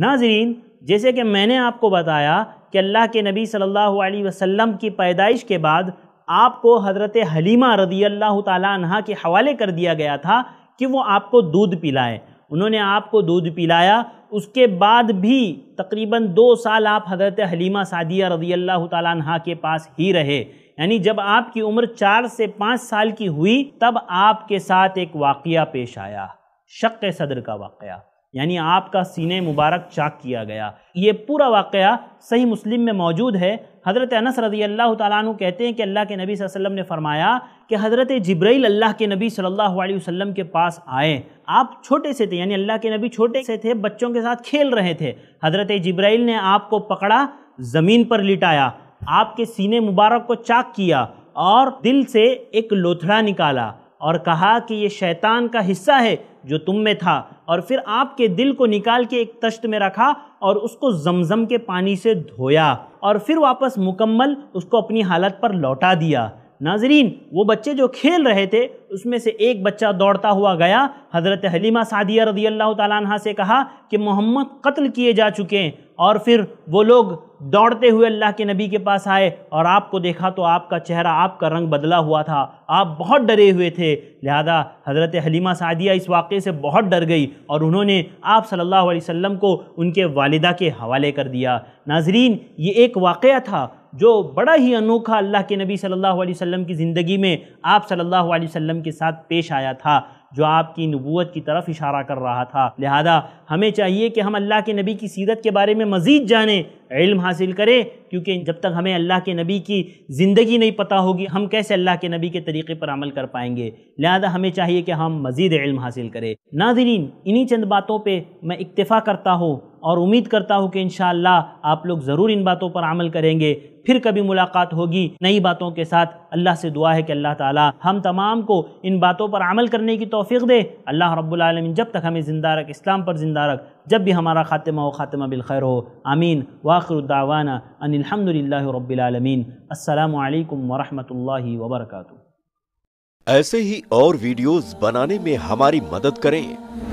नाजरीन जैसे कि मैंने आपको बताया कि अल्लाह के नबी सल्लल्लाहु अलैहि वसल्लम की पैदाइश के बाद आपको हज़रत हलीमा रदी अल्लाह तह के हवाले कर दिया गया था कि वो आपको दूध पिलाएं उन्होंने आपको दूध पिलाया उसके बाद भी तकरीबन दो साल आप हज़रत हलीमा सादिया रदी अल्लाह तह के पास ही रहे यानी जब आपकी उम्र चार से पाँच साल की हुई तब आपके साथ एक वाक़ पेश आया शक सदर का वाक़ यानी आपका सीने मुबारक चाक किया गया ये पूरा वाक़ सही मुस्लिम में मौजूद है हज़रत अनस रदी अल्लाह तु कहते हैं कि अल्लाह के नबी वसल्लम ने फ़रमाया कि हज़रत जब्रैल अल्लाह के नबी सल्लल्लाहु अलैहि वसल्लम के पास आए आप छोटे से थे यानी अल्लाह के नबी छोटे से थे बच्चों के साथ खेल रहे थे हज़रत जब्रैल ने आपको पकड़ा ज़मीन पर लिटाया आपके सीने मुबारक को चाक किया और दिल से एक लोथड़ा निकाला और कहा कि ये शैतान का हिस्सा है जो तुम में था और फिर आपके दिल को निकाल के एक तश्त में रखा और उसको जमजम के पानी से धोया और फिर वापस मुकम्मल उसको अपनी हालत पर लौटा दिया नाजरीन वो बच्चे जो खेल रहे थे उसमें से एक बच्चा दौड़ता हुआ गया हज़रत हलीमा सादिया रदी अल्लाह तह से कहा कि मोहम्मद कत्ल किए जा चुके हैं और फिर वो लोग दौड़ते हुए अल्लाह के नबी के पास आए और आपको देखा तो आपका चेहरा आपका रंग बदला हुआ था आप बहुत डरे हुए थे लिहाजा हज़रत हलीमा सादिया इस वाक़े से बहुत डर गई और उन्होंने आप सल्ला वम को उनके वालदा के हवाले कर दिया नाजरीन ये एक वाक़ था जो बड़ा ही अनोखा अल्लाह के नबी सल्लल्लाहु अलैहि वसल्लम की ज़िंदगी में आप सल्लल्लाहु अलैहि वसल्लम के साथ पेश आया था जो आपकी नबूत की तरफ इशारा कर रहा था लिहाजा हमें चाहिए कि हम अल्लाह के नबी की सीरत के बारे में मज़ीद जानें इल्म हासिल करें क्योंकि जब तक हमें अल्लाह के नबी की ज़िंदगी नहीं पता होगी हम कैसे अल्लाह के नबी के तरीक़े पर अमल कर पाएंगे लिहाजा हमें चाहिए कि हम मज़ीद इल्म हासिल करें नाजरीन इन्हीं चंद बातों पर मैं इक्तफ़ा करता हूँ और उम्मीद करता हूँ कि इन आप लोग ज़रूर इन बातों पर अमल करेंगे फिर कभी मुलाकात होगी नई बातों के साथ अल्लाह से दुआ है कि अल्लाह ताला हम तमाम को इन बातों पर अमल करने की तोफ़ी दे अल्लाह रब्लम जब तक हमें ज़िंदा रख इस्लाम पर ज़िंदा रख जब भी हमारा ख़ात्मा हो ख़ात्मा बिलखैर हो आमीन वाखरुद्दावाना अनिलहमदिल्ला रबालमीन असलकम वरहल वबरकू ऐसे ही और वीडियोज़ बनाने में हमारी मदद करें